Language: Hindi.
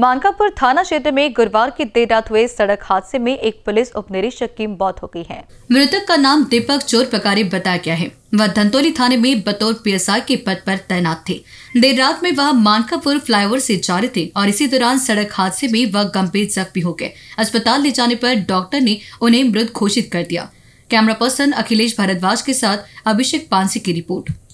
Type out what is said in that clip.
मानकापुर थाना क्षेत्र में गुरुवार की देर रात हुए सड़क हादसे में एक पुलिस उप निरीक्षक की मौत हो गई है मृतक का नाम दीपक चोर प्रकारी बताया गया है वह धंतोली थाने में बतौर पीएसआई के पद पर तैनात थे देर रात में वह मानकापुर फ्लाईओवर से जा रहे थे और इसी दौरान सड़क हादसे में वह गंभीर जख्मी हो गए अस्पताल ले जाने पर डॉक्टर ने उन्हें मृत घोषित कर दिया कैमरा पर्सन अखिलेश भारद्वाज के साथ अभिषेक पांसी की रिपोर्ट